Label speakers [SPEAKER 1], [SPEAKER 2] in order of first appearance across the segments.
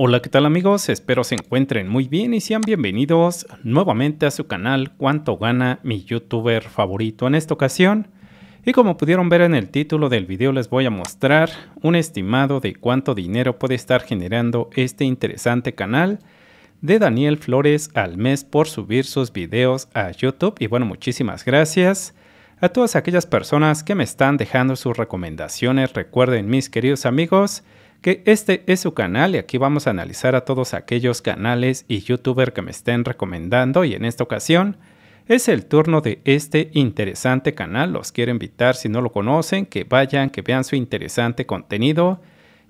[SPEAKER 1] Hola, ¿qué tal amigos? Espero se encuentren muy bien y sean bienvenidos nuevamente a su canal Cuánto gana mi youtuber favorito en esta ocasión. Y como pudieron ver en el título del video les voy a mostrar un estimado de cuánto dinero puede estar generando este interesante canal de Daniel Flores al mes por subir sus videos a YouTube. Y bueno, muchísimas gracias a todas aquellas personas que me están dejando sus recomendaciones. Recuerden mis queridos amigos que este es su canal y aquí vamos a analizar a todos aquellos canales y youtubers que me estén recomendando y en esta ocasión es el turno de este interesante canal, los quiero invitar si no lo conocen que vayan, que vean su interesante contenido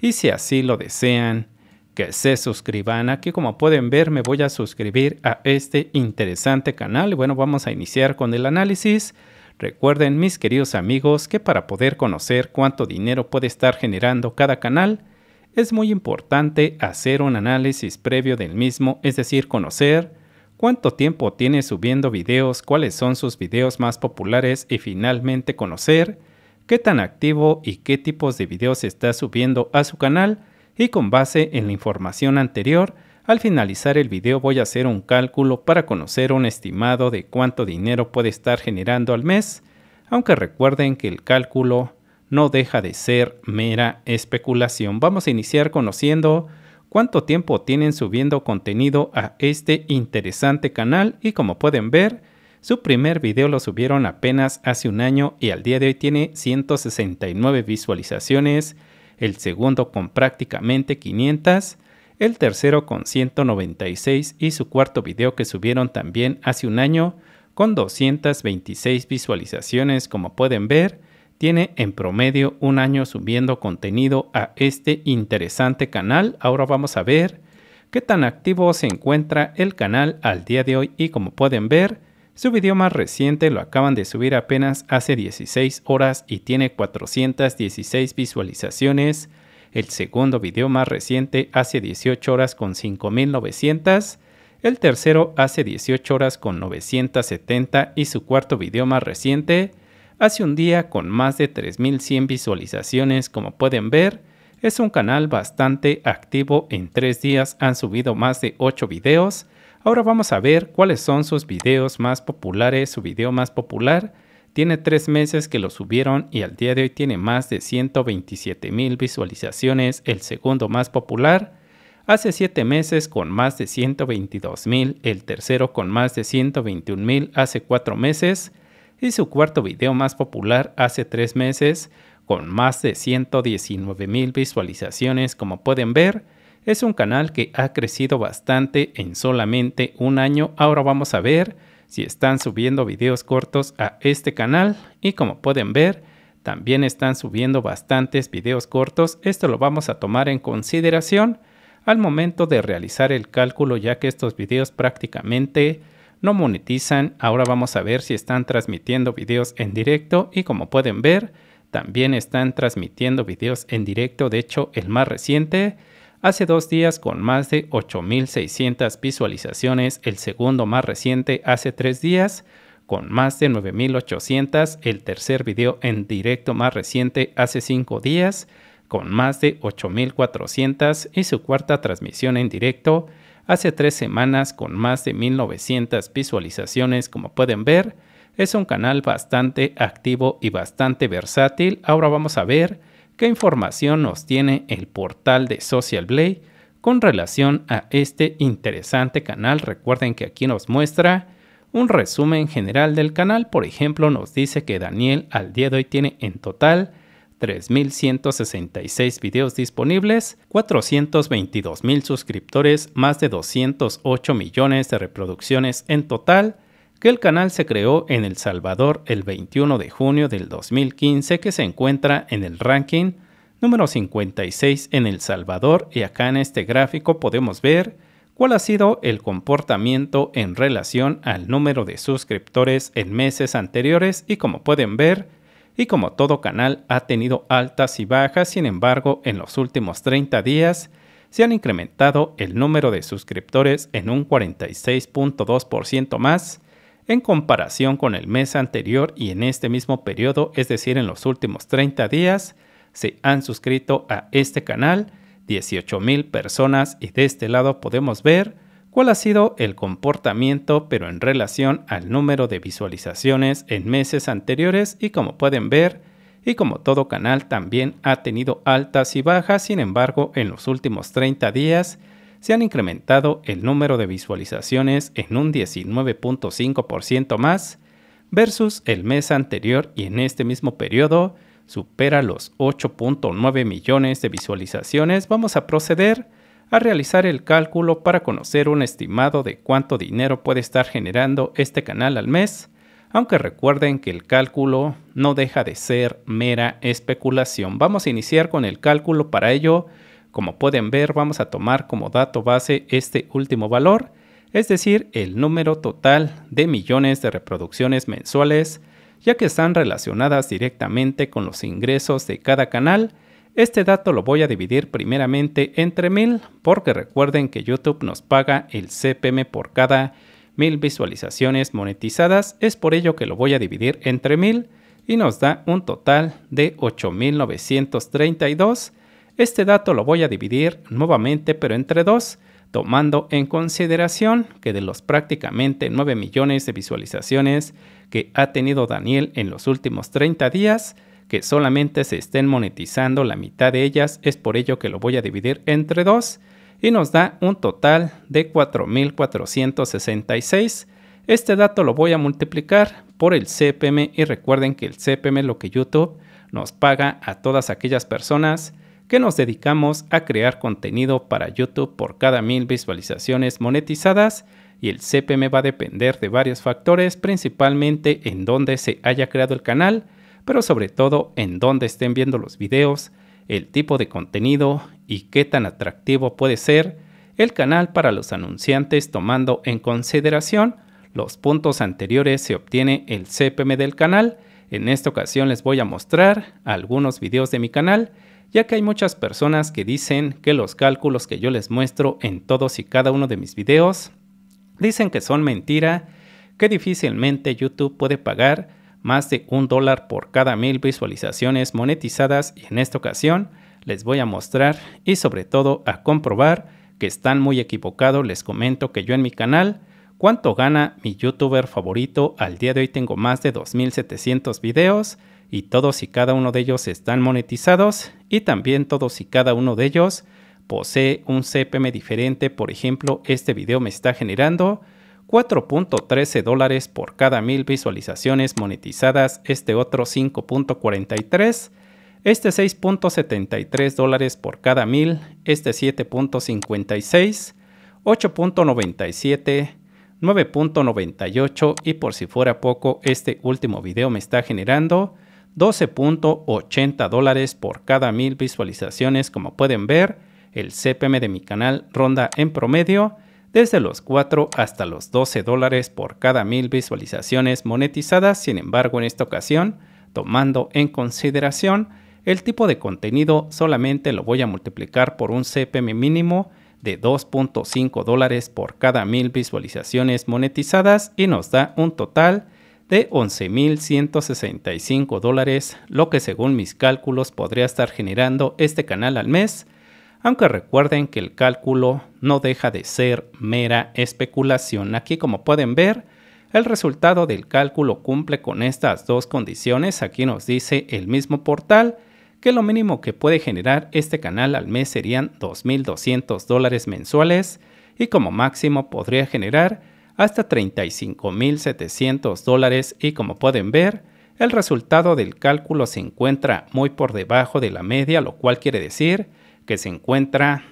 [SPEAKER 1] y si así lo desean que se suscriban. Aquí como pueden ver me voy a suscribir a este interesante canal y bueno vamos a iniciar con el análisis. Recuerden mis queridos amigos que para poder conocer cuánto dinero puede estar generando cada canal es muy importante hacer un análisis previo del mismo, es decir, conocer cuánto tiempo tiene subiendo videos, cuáles son sus videos más populares y finalmente conocer qué tan activo y qué tipos de videos está subiendo a su canal y con base en la información anterior, al finalizar el video voy a hacer un cálculo para conocer un estimado de cuánto dinero puede estar generando al mes, aunque recuerden que el cálculo no deja de ser mera especulación. Vamos a iniciar conociendo cuánto tiempo tienen subiendo contenido a este interesante canal y como pueden ver, su primer video lo subieron apenas hace un año y al día de hoy tiene 169 visualizaciones, el segundo con prácticamente 500, el tercero con 196 y su cuarto video que subieron también hace un año con 226 visualizaciones como pueden ver tiene en promedio un año subiendo contenido a este interesante canal. Ahora vamos a ver qué tan activo se encuentra el canal al día de hoy y como pueden ver, su video más reciente lo acaban de subir apenas hace 16 horas y tiene 416 visualizaciones. El segundo video más reciente hace 18 horas con 5900. El tercero hace 18 horas con 970 y su cuarto video más reciente hace un día con más de 3.100 visualizaciones como pueden ver. Es un canal bastante activo, en tres días han subido más de 8 videos. Ahora vamos a ver cuáles son sus videos más populares, su video más popular. Tiene tres meses que lo subieron y al día de hoy tiene más de 127 mil visualizaciones, el segundo más popular. Hace siete meses con más de 122,000, el tercero con más de 121,000 hace cuatro meses y su cuarto video más popular hace tres meses, con más de 119 mil visualizaciones como pueden ver, es un canal que ha crecido bastante en solamente un año. Ahora vamos a ver si están subiendo videos cortos a este canal y como pueden ver, también están subiendo bastantes videos cortos. Esto lo vamos a tomar en consideración al momento de realizar el cálculo ya que estos videos prácticamente no monetizan. Ahora vamos a ver si están transmitiendo videos en directo y como pueden ver, también están transmitiendo videos en directo, de hecho el más reciente, hace dos días con más de 8.600 visualizaciones, el segundo más reciente hace tres días con más de 9.800, el tercer video en directo más reciente hace cinco días con más de 8.400 y su cuarta transmisión en directo hace tres semanas con más de 1900 visualizaciones como pueden ver. Es un canal bastante activo y bastante versátil. Ahora vamos a ver qué información nos tiene el portal de Social Blade con relación a este interesante canal. Recuerden que aquí nos muestra un resumen general del canal. Por ejemplo, nos dice que Daniel al día de hoy tiene en total 3.166 videos disponibles, 422.000 suscriptores, más de 208 millones de reproducciones en total, que el canal se creó en El Salvador el 21 de junio del 2015 que se encuentra en el ranking número 56 en El Salvador y acá en este gráfico podemos ver cuál ha sido el comportamiento en relación al número de suscriptores en meses anteriores y como pueden ver y como todo canal ha tenido altas y bajas, sin embargo, en los últimos 30 días se han incrementado el número de suscriptores en un 46.2% más en comparación con el mes anterior y en este mismo periodo, es decir, en los últimos 30 días, se han suscrito a este canal 18.000 personas y de este lado podemos ver cuál ha sido el comportamiento pero en relación al número de visualizaciones en meses anteriores y como pueden ver, y como todo canal también ha tenido altas y bajas, sin embargo en los últimos 30 días se han incrementado el número de visualizaciones en un 19.5% más versus el mes anterior y en este mismo periodo supera los 8.9 millones de visualizaciones. Vamos a proceder a realizar el cálculo para conocer un estimado de cuánto dinero puede estar generando este canal al mes, aunque recuerden que el cálculo no deja de ser mera especulación. Vamos a iniciar con el cálculo para ello. Como pueden ver, vamos a tomar como dato base este último valor, es decir, el número total de millones de reproducciones mensuales, ya que están relacionadas directamente con los ingresos de cada canal este dato lo voy a dividir primeramente entre mil, porque recuerden que YouTube nos paga el CPM por cada mil visualizaciones monetizadas, es por ello que lo voy a dividir entre mil, y nos da un total de 8932. Este dato lo voy a dividir nuevamente pero entre dos, tomando en consideración que de los prácticamente 9 millones de visualizaciones que ha tenido Daniel en los últimos 30 días, que solamente se estén monetizando la mitad de ellas, es por ello que lo voy a dividir entre dos y nos da un total de 4.466. Este dato lo voy a multiplicar por el CPM y recuerden que el CPM es lo que YouTube nos paga a todas aquellas personas que nos dedicamos a crear contenido para YouTube por cada mil visualizaciones monetizadas y el CPM va a depender de varios factores, principalmente en donde se haya creado el canal pero sobre todo en dónde estén viendo los videos, el tipo de contenido y qué tan atractivo puede ser el canal para los anunciantes tomando en consideración los puntos anteriores se obtiene el CPM del canal. En esta ocasión les voy a mostrar algunos videos de mi canal, ya que hay muchas personas que dicen que los cálculos que yo les muestro en todos y cada uno de mis videos dicen que son mentira, que difícilmente YouTube puede pagar más de un dólar por cada mil visualizaciones monetizadas y en esta ocasión les voy a mostrar y sobre todo a comprobar que están muy equivocados, les comento que yo en mi canal, cuánto gana mi youtuber favorito, al día de hoy tengo más de 2.700 videos y todos y cada uno de ellos están monetizados y también todos y cada uno de ellos posee un CPM diferente, por ejemplo este video me está generando 4.13 dólares por cada mil visualizaciones monetizadas, este otro 5.43, este 6.73 dólares por cada mil, este 7.56, 8.97, 9.98 y por si fuera poco, este último video me está generando 12.80 dólares por cada mil visualizaciones. Como pueden ver, el CPM de mi canal ronda en promedio desde los 4 hasta los 12 dólares por cada mil visualizaciones monetizadas, sin embargo en esta ocasión, tomando en consideración el tipo de contenido, solamente lo voy a multiplicar por un CPM mínimo de 2.5 dólares por cada mil visualizaciones monetizadas y nos da un total de 11.165 dólares, lo que según mis cálculos podría estar generando este canal al mes aunque recuerden que el cálculo no deja de ser mera especulación. Aquí como pueden ver, el resultado del cálculo cumple con estas dos condiciones. Aquí nos dice el mismo portal que lo mínimo que puede generar este canal al mes serían 2.200 dólares mensuales y como máximo podría generar hasta 35.700 dólares y como pueden ver, el resultado del cálculo se encuentra muy por debajo de la media, lo cual quiere decir que se encuentra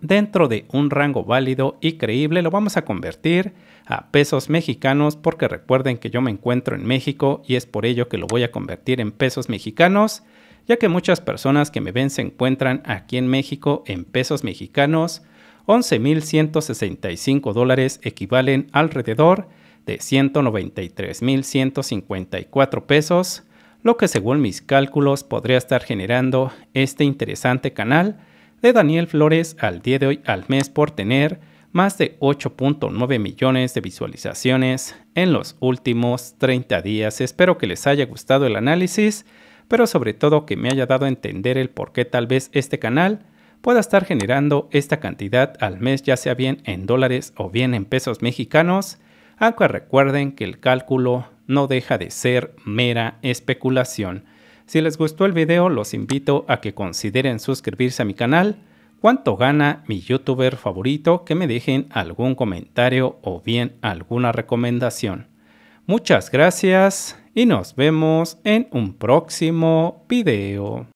[SPEAKER 1] dentro de un rango válido y creíble, lo vamos a convertir a pesos mexicanos porque recuerden que yo me encuentro en México y es por ello que lo voy a convertir en pesos mexicanos, ya que muchas personas que me ven se encuentran aquí en México en pesos mexicanos. 11.165 dólares equivalen alrededor de 193.154 pesos lo que según mis cálculos podría estar generando este interesante canal de Daniel Flores al día de hoy al mes por tener más de 8.9 millones de visualizaciones en los últimos 30 días. Espero que les haya gustado el análisis, pero sobre todo que me haya dado a entender el por qué tal vez este canal pueda estar generando esta cantidad al mes, ya sea bien en dólares o bien en pesos mexicanos, aunque recuerden que el cálculo no deja de ser mera especulación. Si les gustó el video, los invito a que consideren suscribirse a mi canal. ¿Cuánto gana mi youtuber favorito? Que me dejen algún comentario o bien alguna recomendación. Muchas gracias y nos vemos en un próximo video.